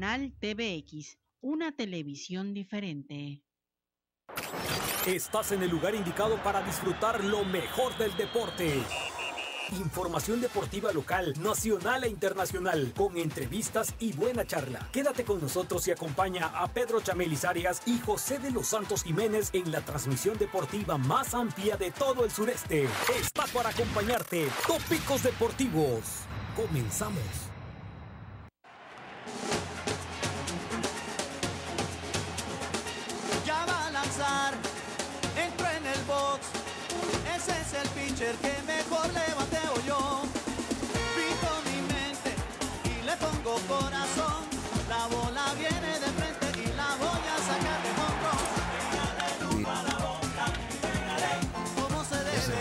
Canal TVX, una televisión diferente. Estás en el lugar indicado para disfrutar lo mejor del deporte. Información deportiva local, nacional e internacional, con entrevistas y buena charla. Quédate con nosotros y acompaña a Pedro Chamelis Arias y José de los Santos Jiménez en la transmisión deportiva más amplia de todo el sureste. Está para acompañarte. Tópicos Deportivos. Comenzamos. El que mejor le bateo yo. Pito mi mente y le pongo corazón. La bola viene de frente y la voy a sacar de control. la bola, ¿Cómo se debe?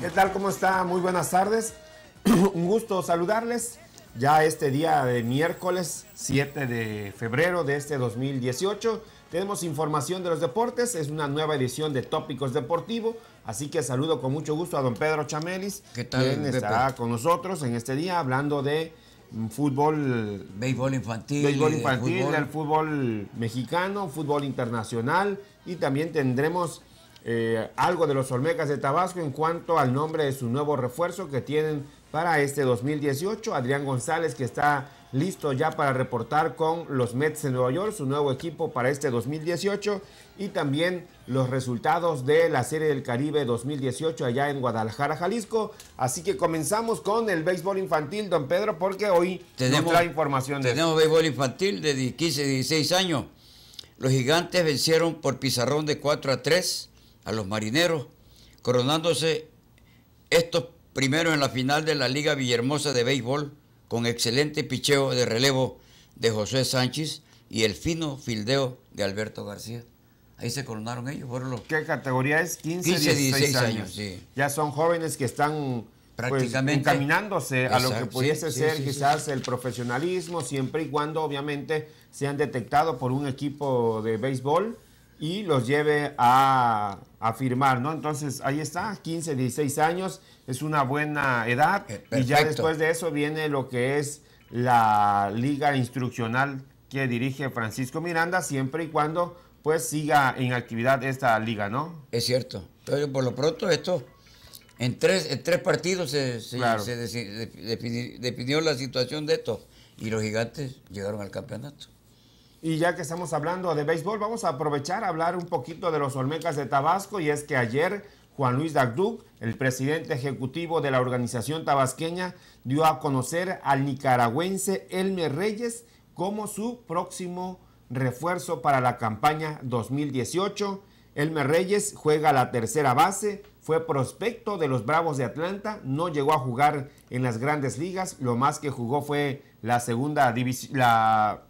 ¿Qué tal? ¿Cómo está? Muy buenas tardes. Un gusto saludarles ya este día de miércoles 7 de febrero de este 2018. Tenemos información de los deportes, es una nueva edición de Tópicos Deportivo, así que saludo con mucho gusto a don Pedro Chamelis, ¿Qué quien con nosotros en este día hablando de mm, fútbol... Béisbol infantil. Béisbol eh, infantil, fútbol. mexicano, fútbol internacional y también tendremos eh, algo de los Olmecas de Tabasco en cuanto al nombre de su nuevo refuerzo que tienen para este 2018, Adrián González que está listo ya para reportar con los Mets de Nueva York, su nuevo equipo para este 2018 y también los resultados de la Serie del Caribe 2018 allá en Guadalajara, Jalisco. Así que comenzamos con el béisbol infantil, don Pedro, porque hoy tenemos la información. De... Tenemos béisbol infantil de 15 16 años. Los gigantes vencieron por pizarrón de 4 a 3 a los marineros, coronándose estos primeros en la final de la Liga Villahermosa de Béisbol con excelente picheo de relevo de José Sánchez y el fino fildeo de Alberto García. Ahí se coronaron ellos. ¿Qué categoría es? 15, 16, años. Ya son jóvenes que están pues, prácticamente encaminándose a lo que pudiese ser quizás el profesionalismo, siempre y cuando obviamente sean detectados por un equipo de béisbol y los lleve a, firmar, ¿no? Entonces, ahí está, 15, 16 años, es una buena edad eh, y ya después de eso viene lo que es la liga instruccional que dirige Francisco Miranda, siempre y cuando pues siga en actividad esta liga, ¿no? Es cierto. Pero por lo pronto esto, en tres, en tres partidos se definió la situación de esto y los gigantes llegaron al campeonato. Y ya que estamos hablando de béisbol, vamos a aprovechar a hablar un poquito de los Olmecas de Tabasco. Y es que ayer Juan Luis Dagduk, el presidente ejecutivo de la organización tabasqueña, dio a conocer al nicaragüense Elmer Reyes como su próximo refuerzo para la campaña 2018. Elmer Reyes juega la tercera base, fue prospecto de los Bravos de Atlanta, no llegó a jugar en las grandes ligas, lo más que jugó fue la segunda división, la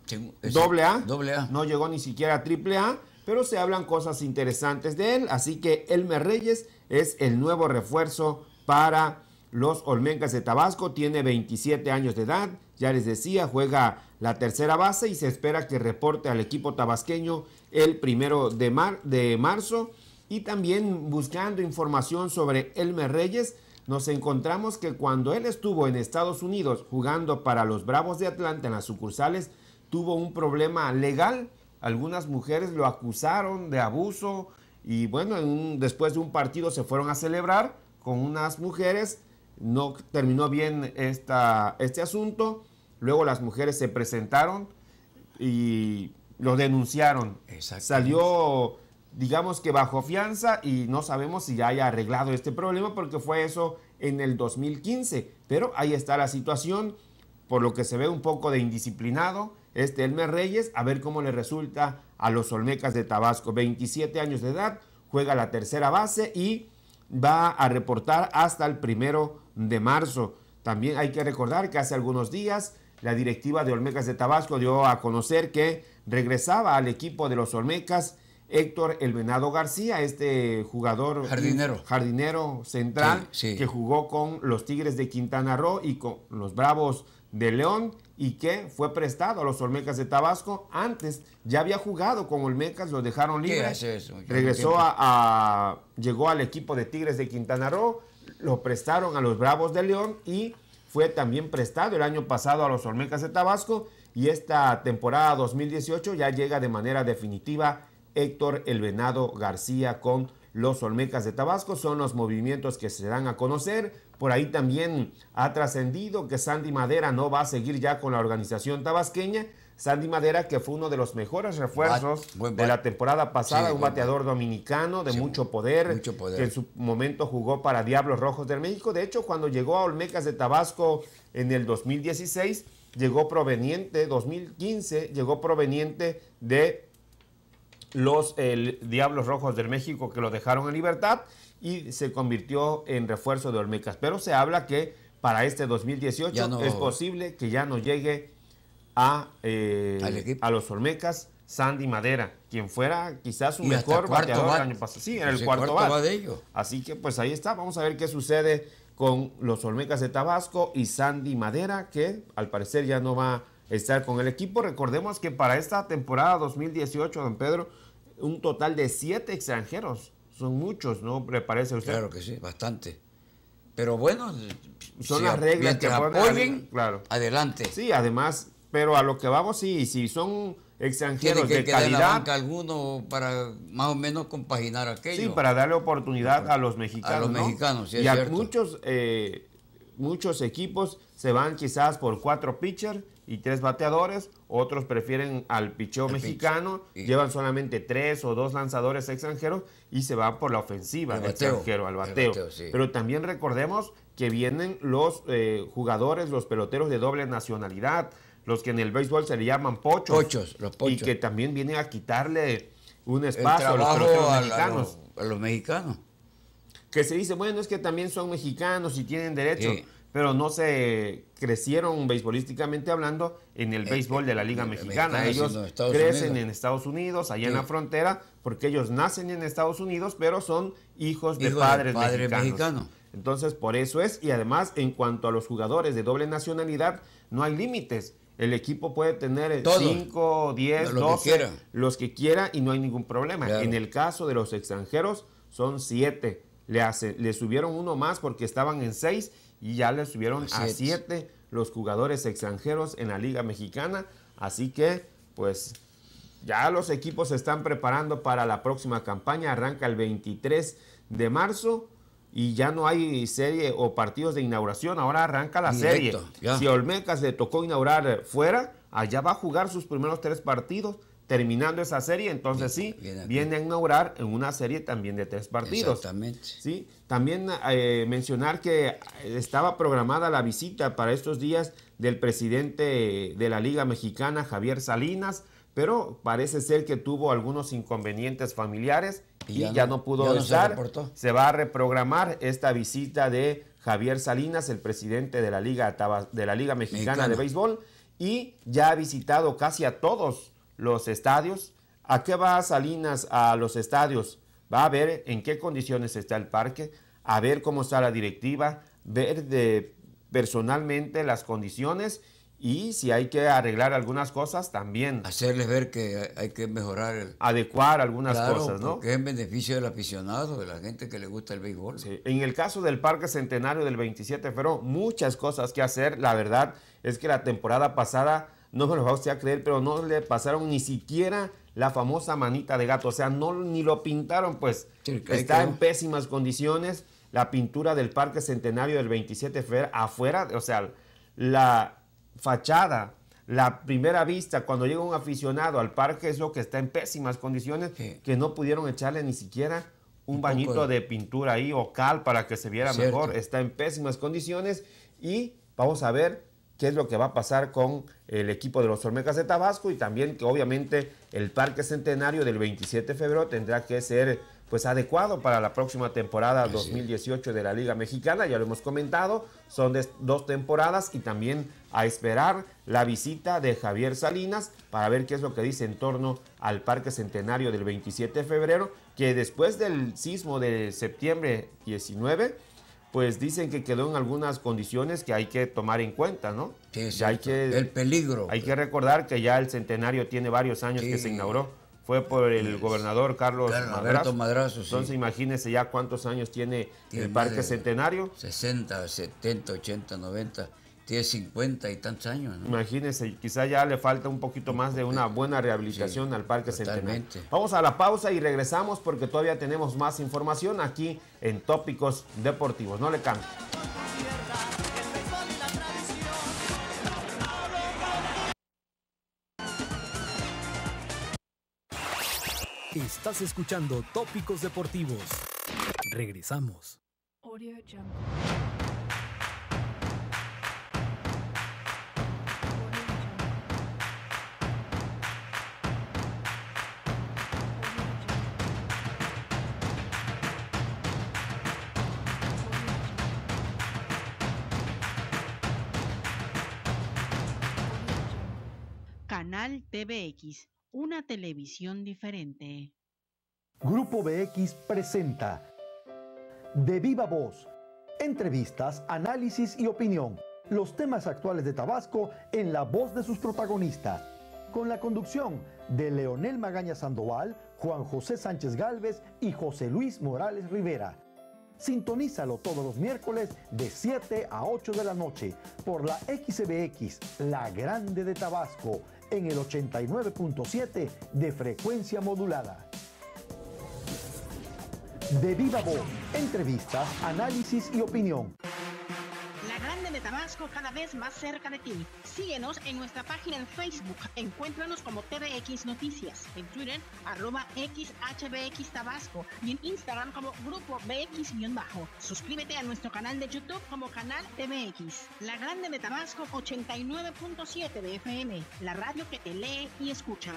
doble A, no llegó ni siquiera a triple A, pero se hablan cosas interesantes de él, así que Elmer Reyes es el nuevo refuerzo para los Olmencas de Tabasco, tiene 27 años de edad, ya les decía, juega la tercera base y se espera que reporte al equipo tabasqueño el primero de marzo. Y también buscando información sobre Elmer Reyes, nos encontramos que cuando él estuvo en Estados Unidos jugando para los Bravos de Atlanta en las sucursales, tuvo un problema legal. Algunas mujeres lo acusaron de abuso y bueno, después de un partido se fueron a celebrar con unas mujeres. No terminó bien esta, este asunto. Luego las mujeres se presentaron y lo denunciaron. Salió digamos que bajo fianza y no sabemos si ya haya arreglado este problema porque fue eso en el 2015. Pero ahí está la situación, por lo que se ve un poco de indisciplinado este Elmer Reyes, a ver cómo le resulta a los Olmecas de Tabasco. 27 años de edad, juega la tercera base y va a reportar hasta el primero de marzo. También hay que recordar que hace algunos días la directiva de Olmecas de Tabasco dio a conocer que regresaba al equipo de los Olmecas Héctor El Venado García, este jugador jardinero, jardinero central que jugó con los Tigres de Quintana Roo y con los Bravos de León y que fue prestado a los Olmecas de Tabasco. Antes ya había jugado con Olmecas, lo dejaron libre. Regresó a, llegó al equipo de Tigres de Quintana Roo, lo prestaron a los Bravos de León y fue también prestado el año pasado a los Olmecas de Tabasco y esta temporada 2018 ya llega de manera definitiva Héctor El Venado García con los Olmecas de Tabasco. Son los movimientos que se dan a conocer. Por ahí también ha trascendido que Sandy Madera no va a seguir ya con la organización tabasqueña. Sandy Madera, que fue uno de los mejores refuerzos de la temporada pasada, un bateador dominicano de mucho, poder, que en su momento jugó para Diablos Rojos del México. De hecho, cuando llegó a Olmecas de Tabasco en el 2016, llegó proveniente, 2015, llegó proveniente de los Diablos Rojos del México que lo dejaron en libertad y se convirtió en refuerzo de Olmecas. Pero se habla que para este 2018 es posible que ya no llegue a, eh, a los Olmecas Sandy Madera, quien fuera quizás su mejor bateador año pasado. Sí, en el, cuarto, cuarto Así que pues ahí está, vamos a ver qué sucede con los Olmecas de Tabasco y Sandy Madera, que al parecer ya no va estar con el equipo. Recordemos que para esta temporada 2018, don Pedro, un total de siete extranjeros. Son muchos, ¿no? ¿Le parece a usted? Claro que sí, bastante. Pero bueno, son las reglas que apoyen, claro. adelante. Sí, además, pero a lo que vamos, sí, si son extranjeros que de calidad. alguno para más o menos compaginar aquello. Sí, para darle oportunidad a los mexicanos. A los mexicanos, sí, es Y a muchos, eh, muchos equipos se van quizás por cuatro pitchers y tres bateadores, otros prefieren al picheo mexicano, llevan solamente tres o dos lanzadores extranjeros y se van por la ofensiva al bateo, extranjero, al bateo. Pero también recordemos que vienen los eh, jugadores, los peloteros de doble nacionalidad, los que en el béisbol se le llaman pochos. Pochos, Y que también vienen a quitarle un espacio a los mexicanos. A los, mexicanos. Que se dice, bueno, es que también son mexicanos y tienen derecho pero no se crecieron beisbolísticamente hablando en el eh, béisbol de la Liga Mexicana. Ellos crecen en Estados Unidos, allá en la frontera, porque ellos nacen en Estados Unidos, pero son hijos de padres mexicanos. Entonces, por eso es, y además, en cuanto a los jugadores de doble nacionalidad, no hay límites. El equipo puede tener 5, 10, 12, los que quiera y no hay ningún problema. En el caso de los extranjeros, son 7. Le, le subieron uno más porque estaban en 6 y ya le subieron a 7 los jugadores extranjeros en la Liga Mexicana. Así que, pues, ya los equipos se están preparando para la próxima campaña. Arranca el 23 de marzo y ya no hay serie o partidos de inauguración. Ahora arranca la serie. Si Olmecas le tocó inaugurar fuera, allá va a jugar sus primeros tres partidos terminando esa serie, entonces sí, viene a inaugurar en una serie también de tres partidos. Exactamente. ¿sí? También eh, mencionar que eh, estaba programada la visita para estos días del presidente de la Liga Mexicana, Javier Salinas, pero parece ser que tuvo algunos inconvenientes familiares y, ya, no, pudo estar. Se, va a reprogramar esta visita de Javier Salinas, el presidente de la Liga, de la Liga Mexicana. de Béisbol, y ya ha visitado casi a todos los estadios. ¿A qué va Salinas a los estadios? Va a ver en qué condiciones está el parque, a ver cómo está la directiva, ver personalmente las condiciones y si hay que arreglar algunas cosas también. Hacerles ver que hay que mejorar. El... Adecuar algunas cosas, ¿no? Que en beneficio del aficionado, de la gente que le gusta el béisbol. Sí. En el caso del Parque Centenario del 27 de muchas cosas que hacer. La verdad es que la temporada pasada no me lo va usted a creer, pero no le pasaron ni siquiera la famosa manita de gato, o sea, no ni lo pintaron, pues está en pésimas condiciones la pintura del Parque Centenario del 27 de afuera, o sea, la fachada, la primera vista cuando llega un aficionado al parque es lo que está en pésimas condiciones que no pudieron echarle ni siquiera un, bañito de... pintura ahí o cal para que se viera mejor, está en pésimas condiciones y vamos a ver qué es lo que va a pasar con el equipo de los Olmecas de Tabasco y también que obviamente el Parque Centenario del 27 de febrero tendrá que ser pues adecuado para la próxima temporada 2018 de la Liga Mexicana, ya lo hemos comentado, son dos temporadas y también a esperar la visita de Javier Salinas para ver qué es lo que dice en torno al Parque Centenario del 27 de febrero, que después del sismo de septiembre 19 pues dicen que quedó en algunas condiciones que hay que tomar en cuenta, ¿no? Sí, hay que, el peligro. Hay que recordar que ya el centenario tiene varios años que se inauguró. Fue por el gobernador Carlos claro, Madrazo. Madrazo Entonces imagínense ya cuántos años tiene, tiene el Parque Centenario. 60, 70, 80, 90 tiene 50 y tantos años. ¿no? Imagínese, quizá ya le falta un poquito más de una buena rehabilitación al Parque Centenario. Vamos a la pausa y regresamos porque todavía tenemos más información aquí en Tópicos Deportivos. No le cambie. Estás escuchando Tópicos Deportivos. Regresamos. TVX, una televisión diferente. Grupo BX presenta De Viva Voz, entrevistas, análisis y opinión, los temas actuales de Tabasco en la voz de sus protagonistas, con la conducción de Leonel Magaña Sandoval, Juan José Sánchez Galvez y José Luis Morales Rivera. Sintonízalo todos los miércoles de 7 a 8 de la noche por la XBX, la grande de Tabasco en el 89.7 de frecuencia modulada. De Viva Voz, entrevistas, análisis y opinión. La Grande de Tabasco cada vez más cerca de ti. Síguenos en nuestra página en Facebook. Encuéntranos como TVX Noticias, en Twitter, arroba XHBX Tabasco y en Instagram como Grupo BX-Bajo. Suscríbete a nuestro canal de YouTube como Canal TVX. La Grande de Tabasco 89.7 de FM, la radio que te lee y escucha.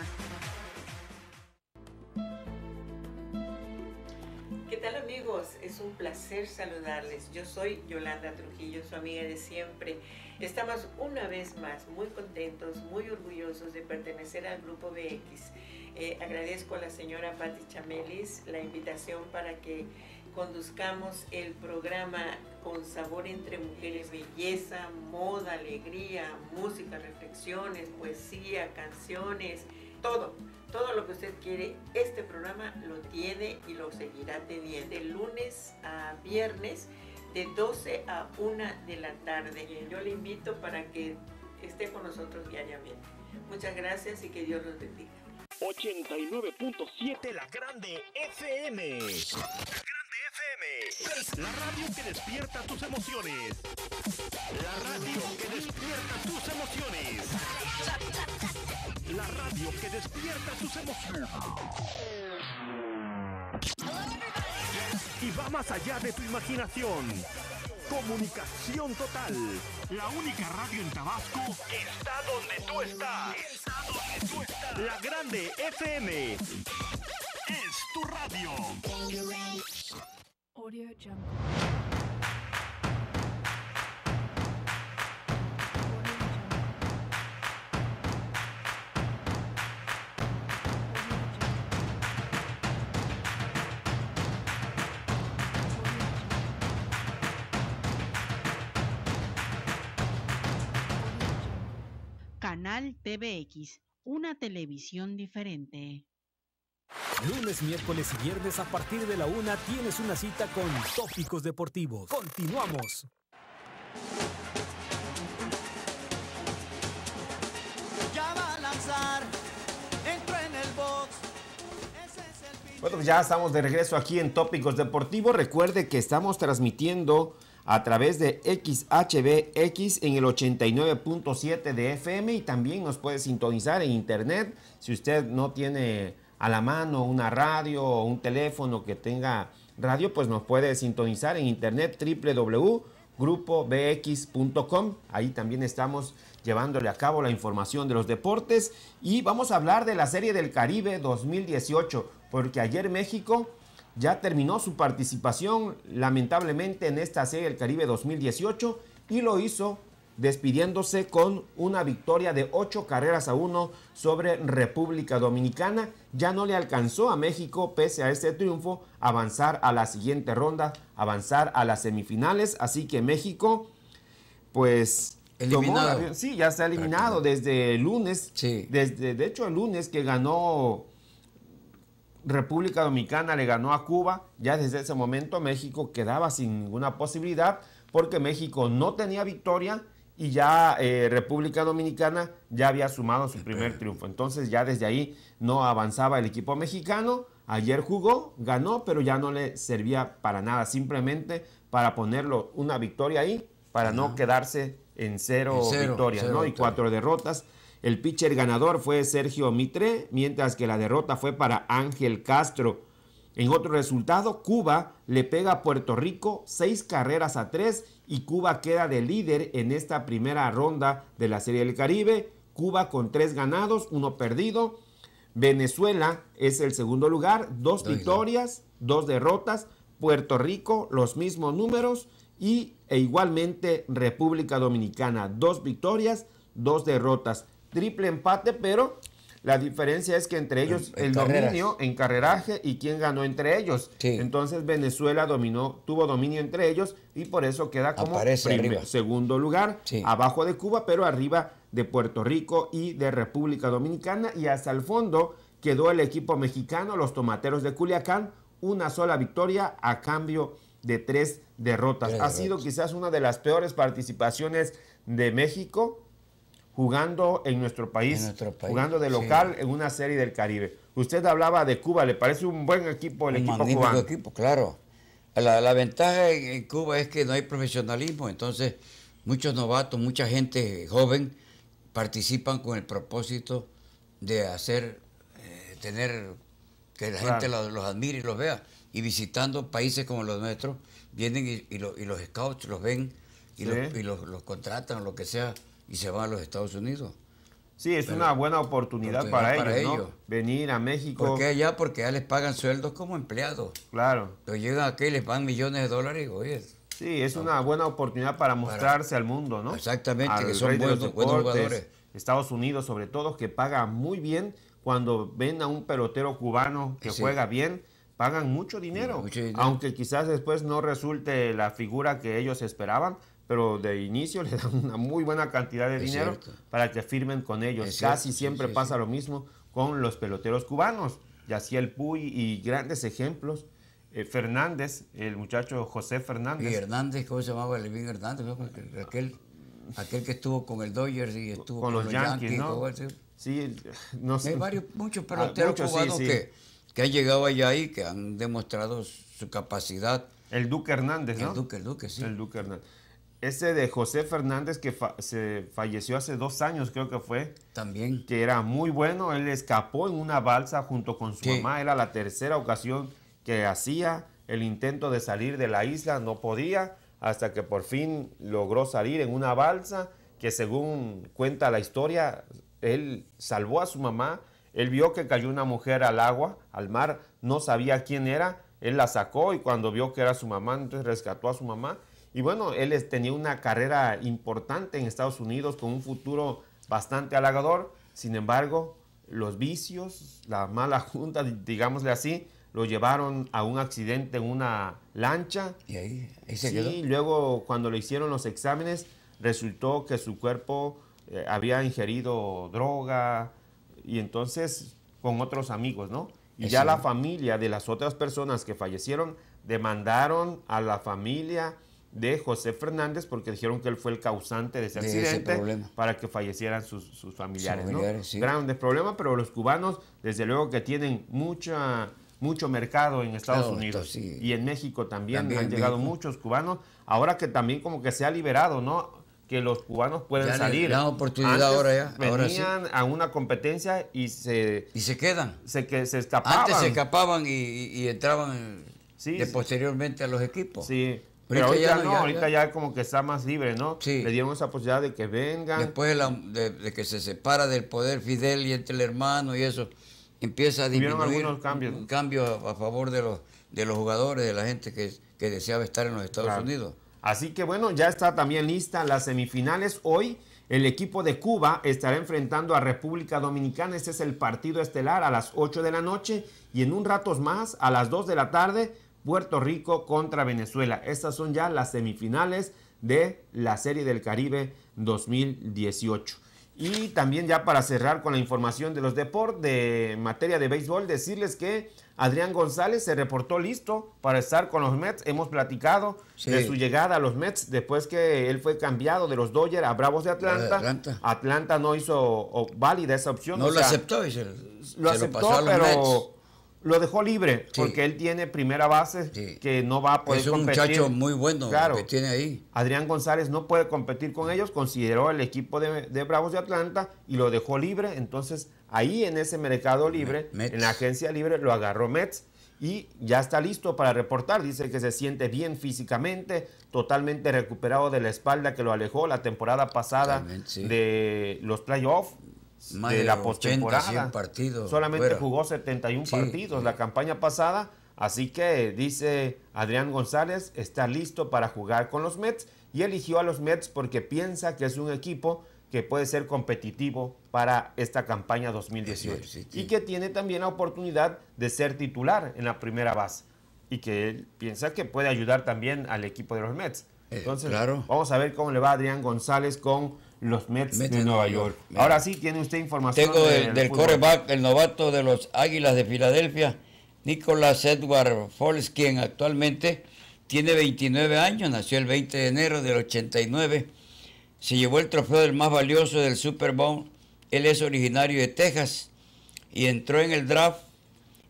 tal amigos? Es un placer saludarles. Yo soy Yolanda Trujillo, su amiga de siempre. Estamos una vez más muy contentos, muy orgullosos de pertenecer al grupo BX. Eh, agradezco a la señora Patti Chamelis la invitación para que conduzcamos el programa con sabor entre mujeres, belleza, moda, alegría, música, reflexiones, poesía, canciones todo. Todo lo que usted quiere, este programa lo tiene y lo seguirá teniendo. De lunes a viernes, de 12 a 1 de la tarde. Yo le invito para que esté con nosotros diariamente. Muchas gracias y que Dios los bendiga. 89.7 La Grande FM. La Grande FM. La radio que despierta tus emociones. La radio que despierta tus emociones. La radio que despierta tus emociones. Y va más allá de tu imaginación. Comunicación total. La única radio en Tabasco que está donde tú estás. Está donde tú estás. La grande FM. Es tu radio. Audio Jump. TVX, una televisión diferente. Lunes, miércoles y viernes a partir de la una tienes una cita con Tópicos Deportivos. Continuamos. Ya lanzar, en el box. Bueno, pues ya estamos de regreso aquí en Tópicos Deportivos. Recuerde que estamos transmitiendo a través de XHBX en el 89.7 de FM y también nos puede sintonizar en internet si usted no tiene a la mano una radio o un teléfono que tenga radio, pues nos puede sintonizar en internet www.grupobx.com. Ahí también estamos llevándole a cabo la información de los deportes y vamos a hablar de la Serie del Caribe 2018, porque ayer México ya terminó su participación lamentablemente en esta Serie del Caribe 2018 y lo hizo despidiéndose con una victoria de 8 carreras a 1 sobre República Dominicana. Ya no le alcanzó a México, pese a ese triunfo, avanzar a la siguiente ronda, avanzar a las semifinales. Así que México, pues... Eliminado. sí, ya está eliminado desde el lunes. Desde, de hecho, el lunes que ganó República Dominicana le ganó a Cuba, ya desde ese momento México quedaba sin ninguna posibilidad porque México no tenía victoria y ya eh, República Dominicana ya había sumado su primer triunfo. Entonces ya desde ahí no avanzaba el equipo mexicano. Ayer jugó, ganó, pero ya no le servía para nada, simplemente para ponerlo una victoria ahí, para no quedarse en cero, victorias ¿no? Victoria. y cuatro derrotas. El pitcher ganador fue Sergio Mitre, mientras que la derrota fue para Ángel Castro. En otro resultado, Cuba le pega a Puerto Rico seis carreras a tres y Cuba queda de líder en esta primera ronda de la Serie del Caribe. Cuba con tres ganados, uno perdido. Venezuela es el segundo lugar, dos victorias, dos derrotas. Puerto Rico, los mismos números. Y e igualmente República Dominicana, dos victorias, dos derrotas triple empate, pero la diferencia es que entre ellos el dominio en carreraje y quién ganó entre ellos. Entonces Venezuela dominó, tuvo dominio entre ellos y por eso queda como segundo lugar, abajo de Cuba, pero arriba de Puerto Rico y de República Dominicana. Y hasta el fondo quedó el equipo mexicano, los tomateros de Culiacán, una sola victoria a cambio de tres derrotas. ha sido quizás una de las peores participaciones de México jugando en nuestro país, jugando de local en una serie del Caribe. Usted hablaba de Cuba, ¿le parece un buen equipo el equipo cubano? equipo, claro. La, ventaja en Cuba es que no hay profesionalismo, entonces muchos novatos, mucha gente joven participan con el propósito de hacer, eh, tener que la gente los, admire y los vea. Y visitando países como los nuestros, vienen y, los scouts los ven y, los, los contratan o lo que sea y se va a los Estados Unidos. Sí, es una buena oportunidad, para, ellos, venir a México. Porque allá, porque ya les pagan sueldos como empleados. Claro. pero llegan aquí y les pagan millones de dólares, oye. Sí, es una buena oportunidad para mostrarse al mundo, ¿no? Exactamente, que son buenos, jugadores. Estados Unidos, sobre todo, que paga muy bien cuando ven a un pelotero cubano que juega bien, pagan mucho dinero, Aunque quizás después no resulte la figura que ellos esperaban, pero de inicio le dan una muy buena cantidad de dinero para que firmen con ellos. Casi siempre pasa lo mismo con los peloteros cubanos, Y así el Puy y grandes ejemplos. Eh, Fernández, el muchacho José Fernández. Y Hernández, ¿cómo se llamaba? ¿Levin Hernández, aquel, que estuvo con el Dodgers y estuvo con, los, Yankees. ¿no? Sí, no sé. Hay varios, muchos ah, peloteros cubanos que, que han llegado allá y que han demostrado su capacidad. El Duque Hernández, ¿no? El Duque, el Duque, sí. El Duque Hernández ese de José Fernández que se falleció hace dos años, creo que fue. También. Que era muy bueno. Él escapó en una balsa junto con su mamá. Era la tercera ocasión que hacía el intento de salir de la isla. No podía hasta que por fin logró salir en una balsa que según cuenta la historia, él salvó a su mamá. Él vio que cayó una mujer al agua, al mar. No sabía quién era. Él la sacó y cuando vio que era su mamá, entonces rescató a su mamá y bueno, él tenía una carrera importante en Estados Unidos con un futuro bastante halagador. Sin embargo, los vicios, la mala junta, digámosle así, lo llevaron a un accidente en una lancha. Y ahí, se sí, luego cuando le hicieron los exámenes, resultó que su cuerpo eh, había ingerido droga y entonces con otros amigos, ¿no? Y ya la familia de las otras personas que fallecieron demandaron a la familia de José Fernández porque dijeron que él fue el causante de ese accidente para que fallecieran sus, familiares. Grandes problemas, pero los cubanos desde luego que tienen mucha, mucho mercado en Estados Unidos y en México también, han llegado muchos cubanos, ahora que también como que se ha liberado, ¿no? que los cubanos pueden salir. La oportunidad ahora ya. venían a una competencia y se... Y se quedan. Se, que, se escapaban. Antes se escapaban y, entraban de posteriormente a los equipos. Sí. Pero, ahorita, ya no, ahorita ya. como que está más libre, ¿no? Sí. Le dieron esa posibilidad de que vengan. Después de, que se separa del poder Fidel y entre el hermano y eso, empieza a disminuir. algunos cambios. Un, cambio a, favor de los, de los jugadores, de la gente que, deseaba estar en los Estados Unidos. Así que bueno, ya está también lista las semifinales. Hoy el equipo de Cuba estará enfrentando a República Dominicana. Ese es el partido estelar a las 8 de la noche y en un rato más, a las 2 de la tarde, Puerto Rico contra Venezuela. Estas son ya las semifinales de la Serie del Caribe 2018. Y también ya para cerrar con la información de los deportes de materia de béisbol, decirles que Adrián González se reportó listo para estar con los Mets. Hemos platicado de su llegada a los Mets después que él fue cambiado de los Dodgers a Bravos de Atlanta. Atlanta. no hizo válida esa opción. No lo aceptó. lo, aceptó, pero lo dejó libre porque él tiene primera base que no va a poder competir. Es un muchacho muy bueno que tiene ahí. Adrián González no puede competir con ellos, consideró el equipo de, Bravos de Atlanta y lo dejó libre. Entonces, ahí en ese mercado libre, en la agencia libre, lo agarró Mets y ya está listo para reportar. Dice que se siente bien físicamente, totalmente recuperado de la espalda que lo alejó la temporada pasada de los playoffs de la postemporada. Solamente jugó 71 partidos la campaña pasada. Así que dice Adrián González, está listo para jugar con los Mets y eligió a los Mets porque piensa que es un equipo que puede ser competitivo para esta campaña 2018 y que tiene también la oportunidad de ser titular en la primera base y que él piensa que puede ayudar también al equipo de los Mets. Eh, Entonces, vamos a ver cómo le va a Adrián González con los Mets, de, Nueva York. Ahora sí, tiene usted información. Tengo del, coreback, el novato de los Águilas de Filadelfia, Nicolas Edward Foles, quien actualmente tiene 29 años, nació el 20 de enero del 89, se llevó el trofeo del más valioso del Super Bowl, él es originario de Texas y entró en el draft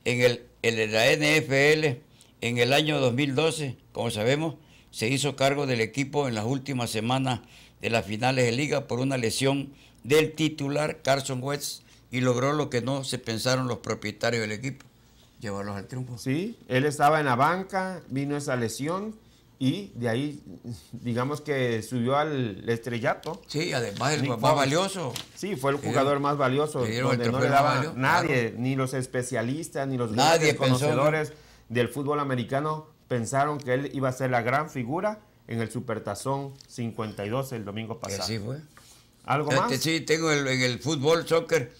en, el, en la NFL en el año 2012, como sabemos, se hizo cargo del equipo en las últimas semanas de las finales de liga por una lesión del titular Carson West y logró lo que no se pensaron los propietarios del equipo, llevarlos al triunfo. Sí, él estaba en la banca, vino esa lesión y de ahí, digamos que subió al estrellato. Sí, además el más valioso. Sí, fue el jugador más valioso, donde no le nadie, ni los especialistas, ni los conocedores del fútbol americano pensaron que él iba a ser la gran figura en el Supertazón 52 el domingo pasado. Así fue. ¿Algo más? sí, tengo en el fútbol, soccer,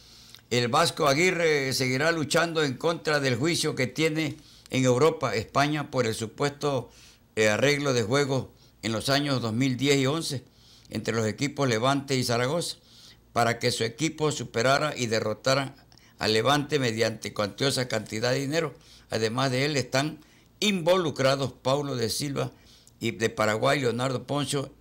el Vasco Aguirre seguirá luchando en contra del juicio que tiene en Europa, España, por el supuesto eh, arreglo de juego en los años 2010 y 11 entre los equipos Levante y Zaragoza para que su equipo superara y derrotara a Levante mediante cuantiosa cantidad de dinero. Además de él están involucrados Paulo de Silva y de Paraguay, Leonardo Poncho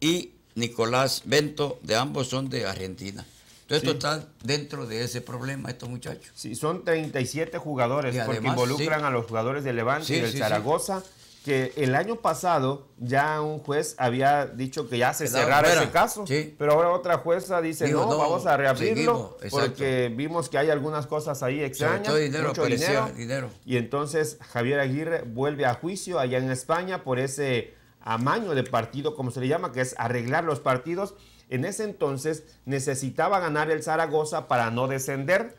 y Nicolás Bento, de ambos son de Argentina. Entonces, esto está dentro de ese problema, estos muchachos. Sí, son 37 jugadores, porque involucran a los jugadores de Levante y del Zaragoza que el año pasado ya un juez había dicho que ya se cerrara ese caso, sí. pero ahora otra jueza dice, no, no, vamos a reabrirlo porque vimos que hay algunas cosas ahí extrañas, mucho dinero. Y entonces Javier Aguirre vuelve a juicio allá en España por ese amaño de partido, como se le llama, que es arreglar los partidos. En ese entonces necesitaba ganar el Zaragoza para no descender.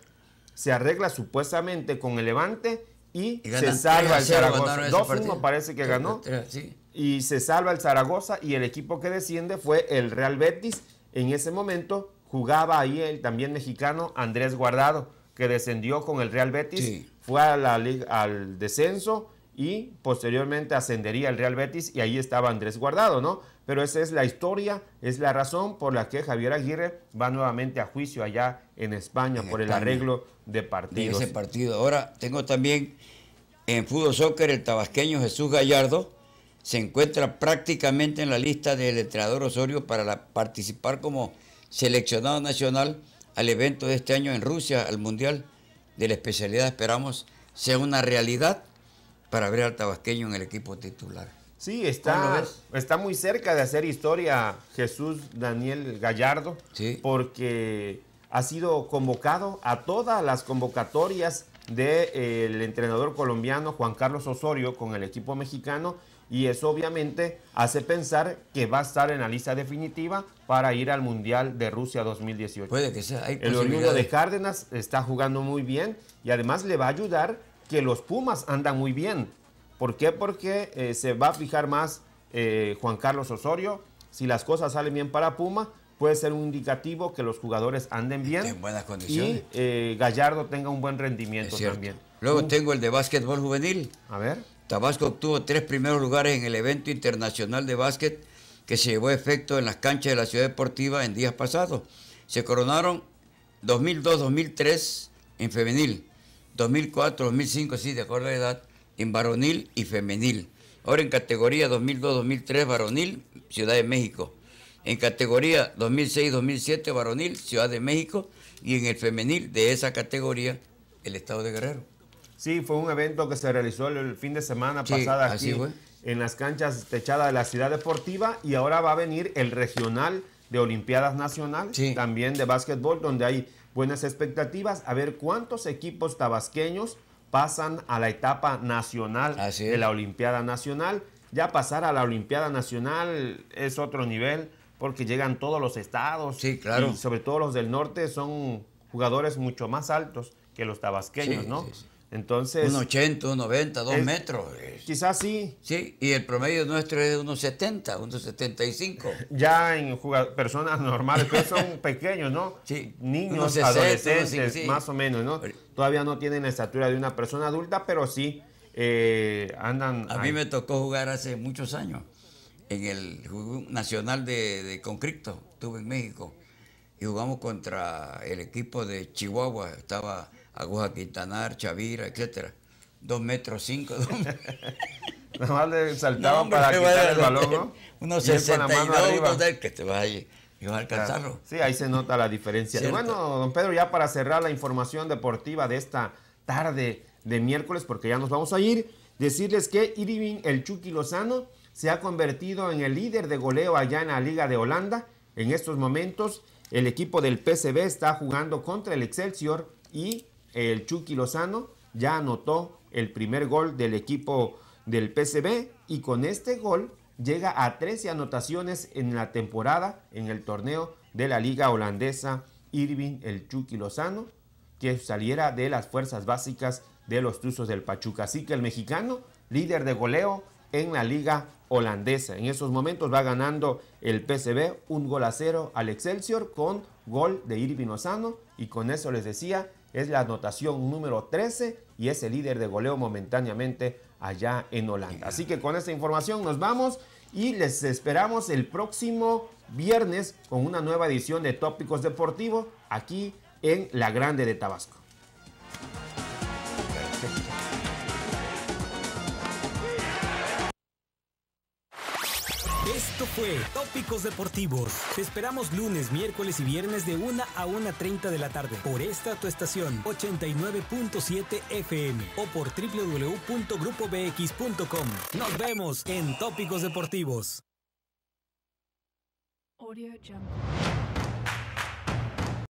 Se arregla supuestamente con el Levante y, se salva el Zaragoza. 2 parece que ganó. Y se salva el Zaragoza y el equipo que desciende fue el Real Betis. En ese momento jugaba ahí el también mexicano Andrés Guardado, que descendió con el Real Betis, fue a la, al descenso y posteriormente ascendería el Real Betis y ahí estaba Andrés Guardado, ¿no? Pero esa es la historia, es la razón por la que Javier Aguirre va nuevamente a juicio allá en España por el arreglo de partidos. De ese partido. Ahora tengo también en fútbol soccer el tabasqueño Jesús Gallardo se encuentra prácticamente en la lista del entrenador Osorio para participar como seleccionado nacional al evento de este año en Rusia, al Mundial de la especialidad. Esperamos sea una realidad para ver al tabasqueño en el equipo titular. Sí, está, está muy cerca de hacer historia Jesús Daniel Gallardo, porque ha sido convocado a todas las convocatorias del eh, entrenador colombiano Juan Carlos Osorio con el equipo mexicano y eso obviamente hace pensar que va a estar en la lista definitiva para ir al Mundial de Rusia 2018. Puede que sea. Hay el oriundo de Cárdenas está jugando muy bien y además le va a ayudar que los Pumas andan muy bien. ¿Por qué? Porque eh, se va a fijar más eh, Juan Carlos Osorio. Si las cosas salen bien para Puma, puede ser un indicativo que los jugadores anden bien. En buenas condiciones. Y eh, Gallardo tenga un buen rendimiento también. Luego tengo el de básquetbol juvenil. A ver. Tabasco obtuvo tres primeros lugares en el evento internacional de básquet que se llevó a efecto en las canchas de la ciudad deportiva en días pasados. Se coronaron 2002-2003 en femenil, 2004-2005, sí, de acuerdo a la edad, en varonil y femenil. Ahora en categoría 2002-2003 varonil, Ciudad de México. En categoría 2006-2007 varonil, Ciudad de México. Y en el femenil de esa categoría, el Estado de Guerrero. Sí, fue un evento que se realizó el fin de semana pasada aquí en las canchas techadas de la Ciudad Deportiva y ahora va a venir el regional de Olimpiadas Nacional, también de básquetbol, donde hay buenas expectativas, a ver cuántos equipos tabasqueños pasan a la etapa nacional de la Olimpiada Nacional. Ya pasar a la Olimpiada Nacional es otro nivel porque llegan todos los estados. Sí, claro. Y sobre todo los del norte son jugadores mucho más altos que los tabasqueños, ¿no? Entonces. Un 80, un 90, dos metros. Quizás sí. Sí, y el promedio nuestro es de unos 70, unos 75. Ya en personas normales, que son pequeños, ¿no? Sí. Niños, adolescentes, más o menos, ¿no? Todavía no tienen la estatura de una persona adulta, pero sí eh, andan. A mí me tocó jugar hace muchos años en el Nacional de, de Concripto, estuve en México jugamos contra el equipo de Chihuahua, estaba Aguja Quintanar, Chavira, etcétera. Dos metros cinco. Nada más le saltaban para quitar el balón, ¿no? Unos que te vas allí. Y a alcanzarlo. Sí, ahí se nota la diferencia. Y bueno, don Pedro, ya para cerrar la información deportiva de esta tarde de miércoles, porque ya nos vamos a ir, decirles que Irving el Chucky Lozano se ha convertido en el líder de goleo allá en la Liga de Holanda. En estos momentos el equipo del PCB está jugando contra el Excelsior y el Chucky Lozano ya anotó el primer gol del equipo del PCB y con este gol llega a 13 anotaciones en la temporada en el torneo de la liga holandesa Irving el Chucky Lozano que saliera de las fuerzas básicas de los truzos del Pachuca. Así que el mexicano, líder de goleo en la liga holandesa. En esos momentos va ganando el PCB un gol a cero al Excelsior con gol de Irving Lozano y con eso les decía, es la anotación número 13 y es el líder de goleo momentáneamente allá en Holanda. Así que con esta información nos vamos y les esperamos el próximo viernes con una nueva edición de Tópicos Deportivos aquí en La Grande de Tabasco. Esto fue Tópicos Deportivos. Te esperamos lunes, miércoles y viernes de 1 a 1.30 de la tarde por esta tu estación 89.7 FM o por www.grupobx.com. Nos vemos en Tópicos Deportivos.